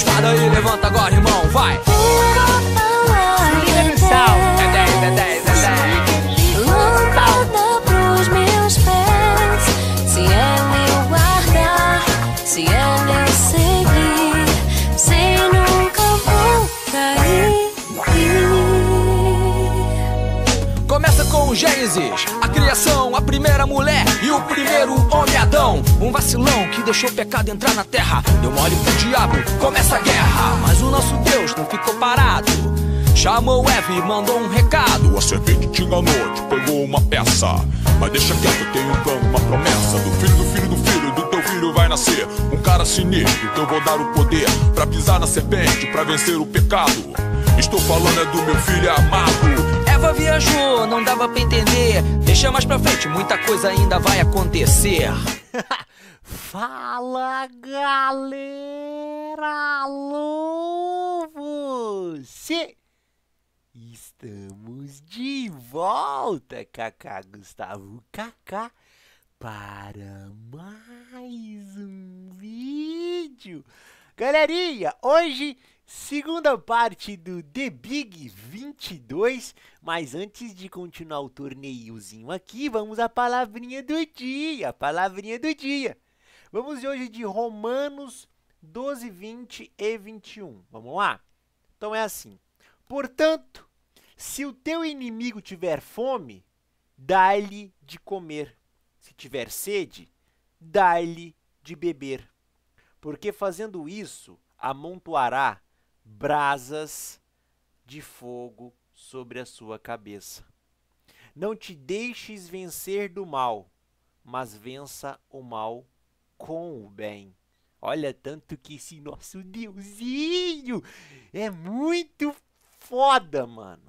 espada e levanta agora, irmão, vai! deixou o pecado entrar na terra. Deu mole pro diabo, começa a guerra. Mas o nosso Deus não ficou parado. Chamou Eve e mandou um recado. A serpente te enganou, te pegou uma peça. Mas deixa quieto, eu tenho um plano, uma promessa. Do filho, do filho, do filho, do teu filho vai nascer. Um cara sinistro, que então eu vou dar o poder. Pra pisar na serpente, pra vencer o pecado. Estou falando é do meu filho amado. Eva viajou, não dava pra entender. Deixa mais pra frente, muita coisa ainda vai acontecer. Fala galera! Alô você! Estamos de volta, Kaká Gustavo Kaká, para mais um vídeo. Galerinha, hoje Segunda parte do The Big 22, mas antes de continuar o torneiozinho aqui, vamos à palavrinha do dia, palavrinha do dia. Vamos de hoje de Romanos 12, 20 e 21. Vamos lá? Então é assim. Portanto, se o teu inimigo tiver fome, dá-lhe de comer. Se tiver sede, dá-lhe de beber. Porque fazendo isso, amontoará brasas de fogo sobre a sua cabeça. Não te deixes vencer do mal, mas vença o mal com o bem. Olha tanto que esse nosso deusinho é muito foda, mano.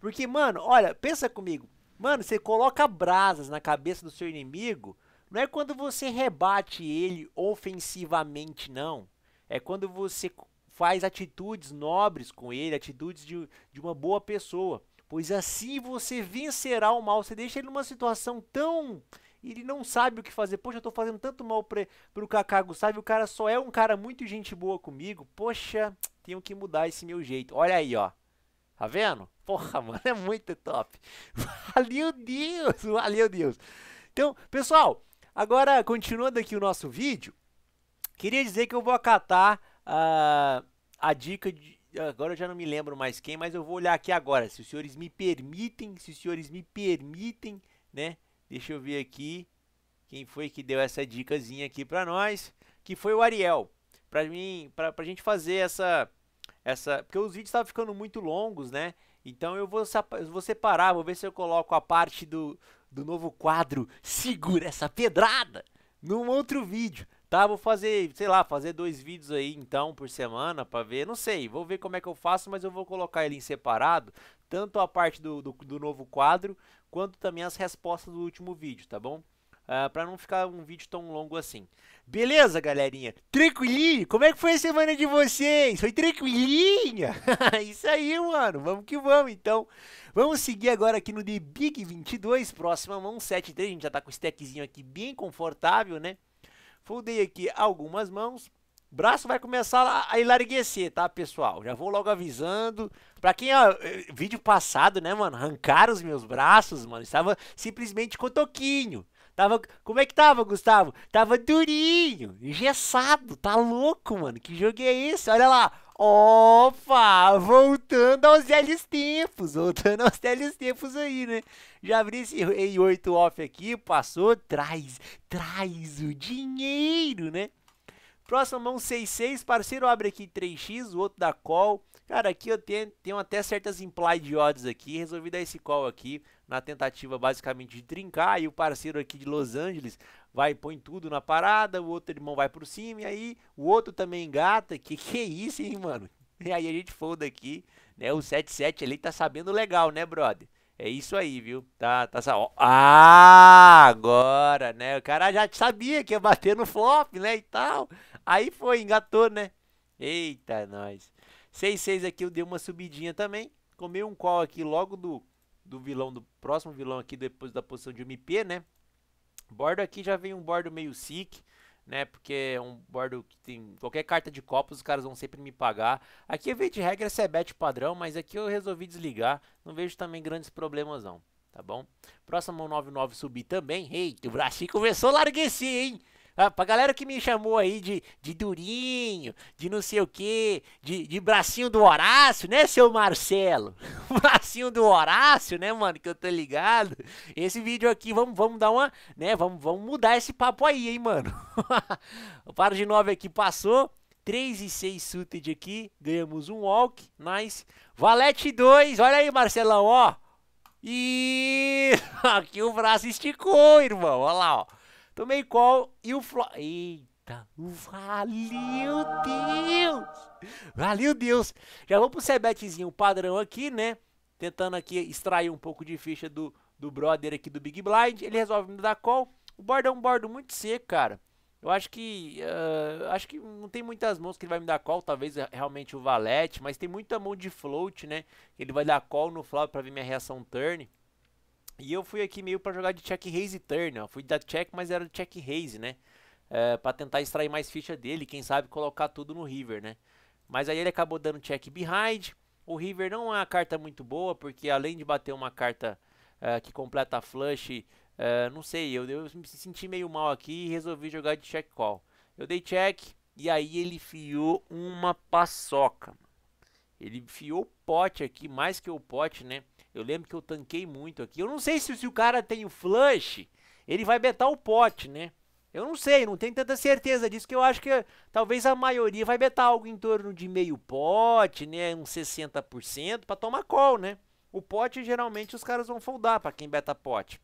Porque, mano, olha, pensa comigo. Mano, você coloca brasas na cabeça do seu inimigo, não é quando você rebate ele ofensivamente, não. É quando você faz atitudes nobres com ele, atitudes de, de uma boa pessoa. Pois assim você vencerá o mal. Você deixa ele numa situação tão e ele não sabe o que fazer. Poxa, eu tô fazendo tanto mal pra, pro Kaká Gustavo, o cara só é um cara muito gente boa comigo. Poxa, tenho que mudar esse meu jeito. Olha aí, ó. Tá vendo? Porra, mano, é muito top. Valeu Deus, valeu Deus. Então, pessoal, agora continuando aqui o nosso vídeo, queria dizer que eu vou acatar uh, a dica de, agora eu já não me lembro mais quem, mas eu vou olhar aqui agora, se os senhores me permitem, se os senhores me permitem, né? Deixa eu ver aqui quem foi que deu essa dicasinha aqui para nós, que foi o Ariel. Para mim, para a gente fazer essa essa, porque os vídeos estavam ficando muito longos, né? Então eu vou, vou separar, vou ver se eu coloco a parte do, do novo quadro Segura essa pedrada num outro vídeo, tá? Vou fazer, sei lá, fazer dois vídeos aí então por semana para ver, não sei, vou ver como é que eu faço, mas eu vou colocar ele em separado, tanto a parte do, do, do novo quadro quanto também as respostas do último vídeo, tá bom? Uh, ah, para não ficar um vídeo tão longo assim. Beleza, galerinha? Tranquilinho? Como é que foi a semana de vocês? Foi tranquilinha? Isso aí, mano. Vamos que vamos, então. Vamos seguir agora aqui no The Big 22, próxima mão 73. A gente já tá com o stackzinho aqui bem confortável, né? Foldei aqui algumas mãos braço vai começar a enlarguecer, tá, pessoal? Já vou logo avisando. Pra quem, ó, eh, vídeo passado, né, mano? Arrancaram os meus braços, mano. Estava simplesmente com toquinho. Tava, como é que tava, Gustavo? Tava durinho, engessado, tá louco, mano. Que jogo é esse? Olha lá. Opa, voltando aos velhos tempos, voltando aos velhos tempos aí, né? Já abri esse E8 off aqui, passou, traz, traz o dinheiro, né? Próxima mão 6-6, parceiro abre aqui 3x, o outro dá call. Cara, aqui eu tenho, tenho até certas implied odds aqui, resolvi dar esse call aqui na tentativa basicamente de trincar. E o parceiro aqui de Los Angeles vai põe tudo na parada, o outro irmão vai por cima e aí o outro também engata. Que que é isso, hein, mano? E aí a gente folda aqui, né? O 7-7 ali tá sabendo legal, né, brother? É isso aí, viu? Tá, tá só Ah, agora, né? O cara já sabia que ia bater no flop, né? E tal. Aí foi, engatou, né? Eita, nós. 6-6 aqui eu dei uma subidinha também. Comei um call aqui logo do, do vilão, do próximo vilão aqui, depois da posição de MP, né? Bordo aqui já vem um bordo meio sick, né? Porque é um bordo que tem qualquer carta de copos, os caras vão sempre me pagar. Aqui, vez de regra, é bet padrão, mas aqui eu resolvi desligar. Não vejo também grandes problemas, não. Tá bom? próxima mão 9-9 subir também. Eita, o Brasil começou a larguecer, hein? Ah, pra galera que me chamou aí de, de durinho, de não sei o que, de, de bracinho do Horácio, né, seu Marcelo? bracinho do Horácio, né, mano, que eu tô ligado. Esse vídeo aqui, vamos, vamos dar uma, né, vamos, vamos mudar esse papo aí, hein, mano. o paro de 9 aqui passou. 3 e 6 suited aqui, ganhamos um walk, nice. Valete 2, olha aí, Marcelão, ó. E aqui o braço esticou, irmão, olha lá, ó. Tomei qual e o Flo... Eita, valeu Deus! Valeu Deus! Já vamos pro Sebetezinho padrão aqui, né? Tentando aqui extrair um pouco de ficha do, do brother aqui do Big Blind. Ele resolve me dar call. O bordo é um bordo muito seco, cara. Eu acho que. Uh, acho que não tem muitas mãos que ele vai me dar call. Talvez eh, realmente o Valete. Mas tem muita mão de float, né? Ele vai dar call no flop pra ver minha reação turn. E eu fui aqui meio para jogar de check raise e turn, ó. Fui dar check, mas era de check raise, né? É, para tentar extrair mais ficha dele, quem sabe colocar tudo no river, né? Mas aí ele acabou dando check behind. O river não é uma carta muito boa, porque além de bater uma carta é, que completa a flush, é, não sei, eu, eu me senti meio mal aqui e resolvi jogar de check call. Eu dei check e aí ele fiou uma paçoca, mano. Ele enfiou o pote aqui, mais que o pote, né? Eu lembro que eu tanquei muito aqui. Eu não sei se, se o cara tem o flush, ele vai betar o pote, né? Eu não sei, não tenho tanta certeza disso, que eu acho que eh, talvez a maioria vai betar algo em torno de meio pote, né? Uns 60% para tomar call, né? O pote geralmente os caras vão foldar para quem beta pote.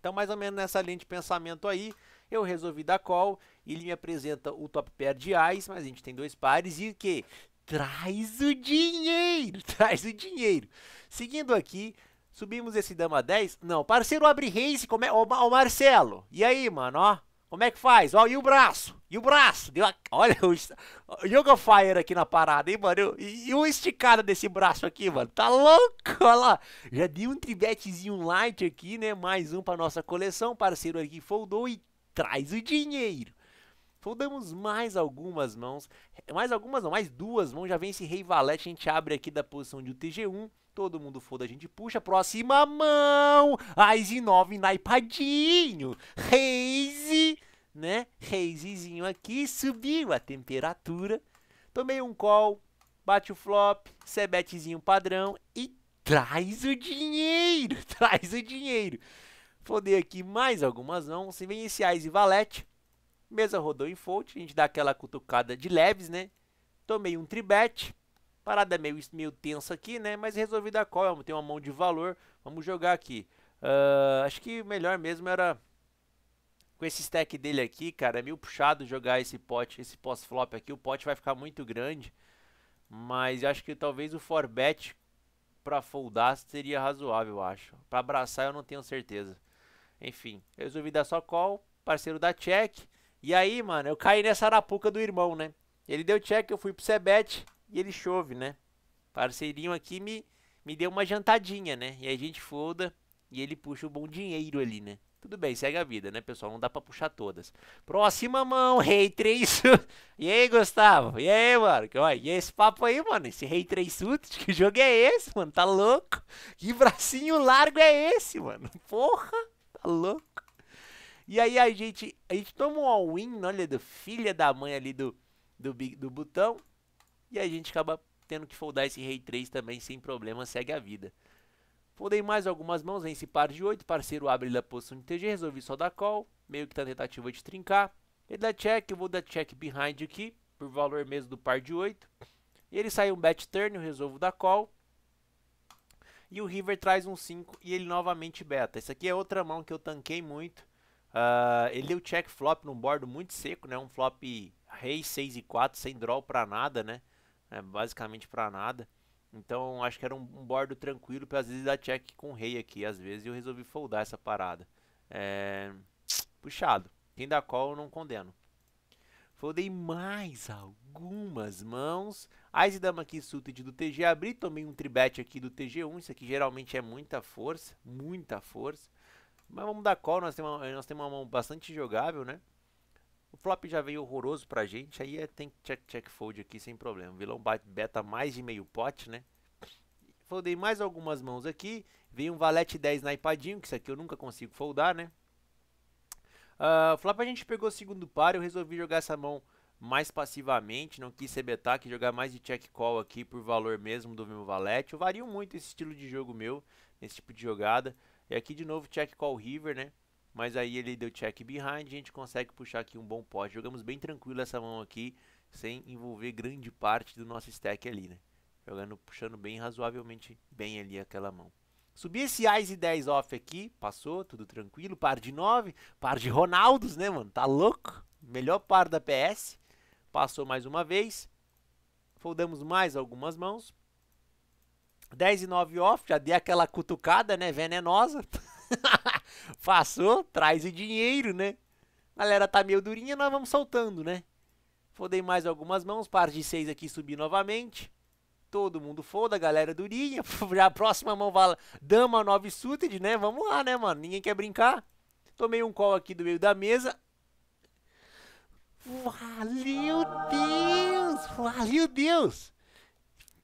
Então, mais ou menos nessa linha de pensamento aí, eu resolvi dar call. Ele me apresenta o top pair de ice, mas a gente tem dois pares e que traz o dinheiro, traz o dinheiro. Seguindo aqui, subimos esse dama 10. Não, parceiro abre race, como é? o Marcelo. E aí, mano, ó. Como é que faz? Ó, e o braço? E o braço? Deu a... Olha o Yoga Fire aqui na parada, hein, mano? E, e uma esticada desse braço aqui, mano. Tá louco? Olha lá. Já deu um tribetezinho light aqui, né? Mais um pra nossa coleção. Parceiro aqui foldou e traz o dinheiro. Soldamos então mais algumas mãos, mais algumas não, mais duas mãos, já vem esse rei valete, a gente abre aqui da posição de UTG1, todo mundo foda, a gente puxa, próxima mão, Aizen 9 naipadinho, reise, né, reisezinho aqui, subiu a temperatura, tomei um call, bate o flop, sebetezinho padrão e traz o dinheiro, traz o dinheiro. Foder aqui mais algumas mãos, se vem esse Aizen valete, Mesa rodou em fold, a gente dá aquela cutucada de leves, né? Tomei um tribet. Parada meio, meio tensa aqui, né? Mas resolvi dar call, tem uma mão de valor. Vamos jogar aqui. Uh, acho que melhor mesmo era com esse stack dele aqui, cara. É meio puxado jogar esse pot esse pós-flop aqui. O pot vai ficar muito grande. Mas acho que talvez o forbet para foldar seria razoável, eu acho. Para abraçar eu não tenho certeza. Enfim, resolvi dar só call, parceiro da check. E aí, mano, eu caí nessa arapuca do irmão, né? Ele deu check, eu fui pro Sebet e ele chove, né? Parceirinho aqui me, me deu uma jantadinha, né? E a gente foda e ele puxa o bom dinheiro ali, né? Tudo bem, segue a vida, né, pessoal? Não dá pra puxar todas. Próxima mão, Rei 3 E aí, Gustavo? E aí, mano? Olha, e esse papo aí, mano? Esse Rei 3 Suit? Que jogo é esse, mano? Tá louco? Que bracinho largo é esse, mano? Porra, tá louco? E aí a gente, a gente toma um all-in, né, olha, do filha da mãe ali do, do, do botão. E a gente acaba tendo que foldar esse rei 3 também sem problema, segue a vida. Foldei mais algumas mãos, vence par de 8, parceiro abre da posição de TG, resolvi só dar call, meio que tá tentativa de trincar. Ele dá check, eu vou dar check behind aqui, por valor mesmo do par de 8. E ele sai um bet turn, eu resolvo dar call. E o River traz um 5 e ele novamente beta. essa aqui é outra mão que eu tanquei muito. Uh, ele deu check flop num bordo muito seco, né? Um flop rei 6 e 4, sem draw pra nada, né? É, basicamente pra nada. Então acho que era um, um bordo tranquilo pra às vezes dar check com rei aqui. Às vezes eu resolvi foldar essa parada. É... Puxado. Quem dá call eu não condeno. Foldei mais algumas mãos. As e dama aqui suited do TG abri. Tomei um tribete aqui do TG1. Isso aqui geralmente é muita força. Muita força. Mas vamos dar call, nós temos, uma, nós temos uma mão bastante jogável, né? O flop já veio horroroso pra gente, aí é, tem check, check, fold aqui sem problema. O vilão bate beta mais de meio pote, né? Foldei mais algumas mãos aqui. Veio um valete 10 naipadinho, que isso aqui eu nunca consigo foldar, né? Uh, flop a gente pegou o segundo par, eu resolvi jogar essa mão mais passivamente, não quis sebetar, que jogar mais de check call aqui por valor mesmo do meu valete. Eu vario muito esse estilo de jogo meu, esse tipo de jogada. E aqui de novo check call river, né? Mas aí ele deu check behind, a gente consegue puxar aqui um bom pote. Jogamos bem tranquilo essa mão aqui, sem envolver grande parte do nosso stack ali, né? Jogando, puxando bem razoavelmente bem ali aquela mão. Subi esse Ice 10 off aqui, passou, tudo tranquilo, par de 9, par de Ronaldos, né, mano? Tá louco? Melhor par da PS. Passou mais uma vez. Foldamos mais algumas mãos. 10 e 9 off, já dei aquela cutucada, né? Venenosa. Passou, traz dinheiro, né? Galera, tá meio durinha, nós vamos soltando, né? Fodei mais algumas mãos, par de 6 aqui subir novamente. Todo mundo foda, galera durinha. Já a próxima mão vai dama 9 suited, né? Vamos lá, né, mano? Ninguém quer brincar. Tomei um call aqui do meio da mesa. Valeu Deus! Valeu Deus!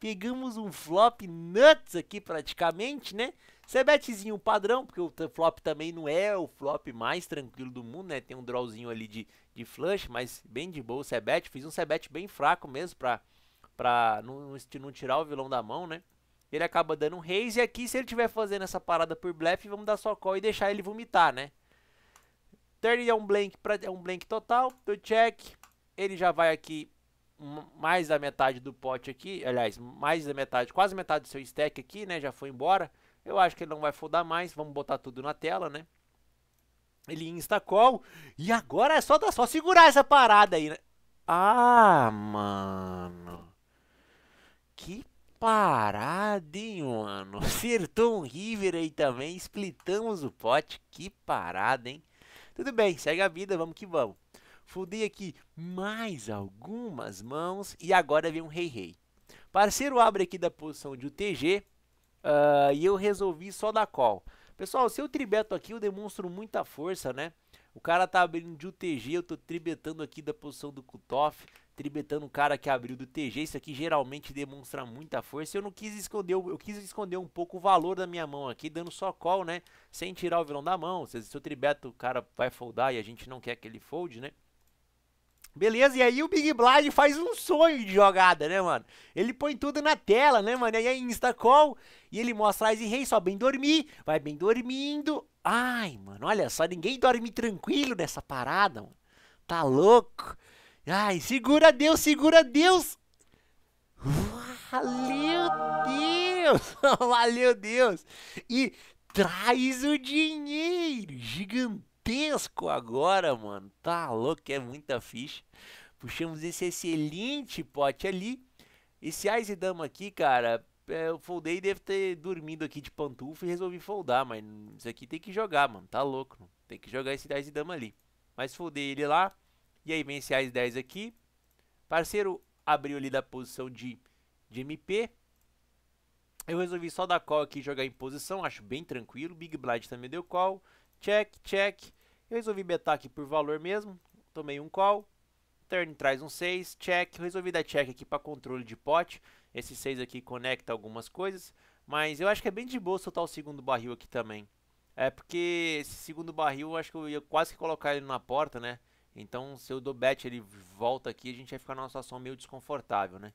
Pegamos um flop nuts aqui praticamente, né? Cebetzinho é padrão, porque o flop também não é o flop mais tranquilo do mundo, né? Tem um drawzinho ali de, de flush, mas bem de boa o Cebet. Fiz um Cebet bem fraco mesmo pra, pra não, não tirar o vilão da mão, né? Ele acaba dando um raise e aqui, se ele tiver fazendo essa parada por blefe, vamos dar só call e deixar ele vomitar, né? Turn é um blank, pra, é um blank total, do check. Ele já vai aqui mais da metade do pote aqui, aliás, mais da metade, quase metade do seu stack aqui, né, já foi embora. Eu acho que ele não vai foldar mais, vamos botar tudo na tela, né. Ele instacou e agora é só, dar só segurar essa parada aí, né? Ah, mano. Que parada, hein, mano. Acertou um river aí também, splitamos o pote, que parada, hein. Tudo bem, segue a vida, vamos que vamos. Fudei aqui mais algumas mãos e agora vem um rei rei. Parceiro abre aqui da posição de UTG uh, ah, e eu resolvi só dar call. Pessoal, se eu tribeto aqui eu demonstro muita força, né? O cara tá abrindo de UTG, eu tô tribetando aqui da posição do cutoff, tribetando o cara que abriu do TG. Isso aqui geralmente demonstra muita força. Eu não quis esconder, eu quis esconder um pouco o valor da minha mão aqui, dando só call, né? Sem tirar o vilão da mão. Se, se eu tribeto, o cara vai foldar e a gente não quer que ele fold, né? Beleza, e aí o Big Blind faz um sonho de jogada, né, mano? Ele põe tudo na tela, né, mano? E aí é Instacall, e ele mostra a Rei, só bem dormir, vai bem dormindo. Ai, mano, olha só, ninguém dorme tranquilo nessa parada, mano. Tá louco? Ai, segura Deus, segura Deus. Valeu Deus, valeu Deus. E traz o dinheiro gigante gigantesco agora, mano. Tá louco, é muita ficha. Puxamos esse excelente pote ali. Esse Ice Dama aqui, cara, é, eu foldei deve ter dormido aqui de pantufa e resolvi foldar, mas isso aqui tem que jogar, mano. Tá louco, mano. tem que jogar esse 10 e dama ali. Mas foldei ele lá. E aí vem esse Ais 10 aqui. Parceiro abriu ali da posição de, de MP. Eu resolvi só dar call aqui e jogar em posição. Acho bem tranquilo. Big Blade também deu call. Check, check. Eu resolvi betar aqui por valor mesmo. Tomei um call. Turn traz um 6. Check. Eu resolvi dar check aqui para controle de pote. Esse 6 aqui conecta algumas coisas. Mas eu acho que é bem de boa soltar o segundo barril aqui também. É porque esse segundo barril eu acho que eu ia quase que colocar ele na porta, né? Então se eu dou bet ele volta aqui, a gente vai ficar numa situação meio desconfortável, né?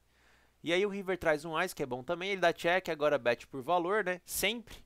E aí o River traz um Ice, que é bom também. Ele dá check, agora bet por valor, né? Sempre.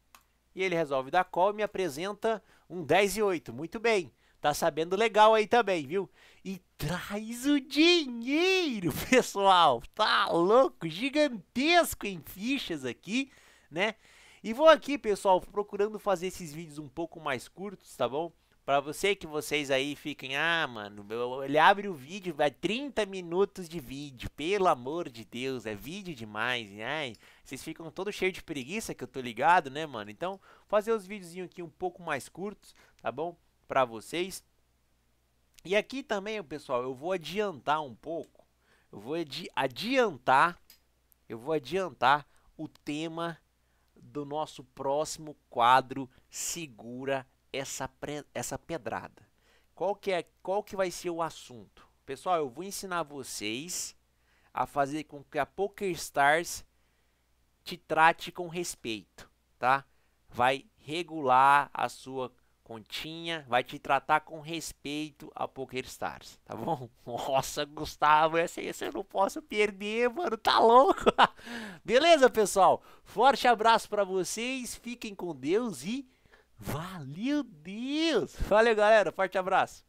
E ele resolve dar call e me apresenta um 10 e 8. Muito bem. Tá sabendo legal aí também, viu? E traz o dinheiro, pessoal. Tá louco, gigantesco em fichas aqui, né? E vou aqui, pessoal, procurando fazer esses vídeos um pouco mais curtos, tá bom? Para você que vocês aí fiquem, ah, mano, ele abre o vídeo, vai 30 minutos de vídeo, pelo amor de Deus, é vídeo demais, ai, vocês ficam todo cheio de preguiça que eu tô ligado, né, mano? Então, fazer os videozinhos aqui um pouco mais curtos, tá bom? Para vocês. E aqui também, pessoal, eu vou adiantar um pouco, eu vou adi adiantar, eu vou adiantar o tema do nosso próximo quadro Segura essa, pre, essa pedrada. Qual que, é, qual que vai ser o assunto? Pessoal, eu vou ensinar vocês a fazer com que a PokerStars te trate com respeito, tá? Vai regular a sua continha, vai te tratar com respeito a PokerStars, tá bom? Nossa, Gustavo, essa, essa eu não posso perder, mano, tá louco? Beleza, pessoal? Forte abraço para vocês, fiquem com Deus e Valeu Deus! Valeu, galera. Forte abraço.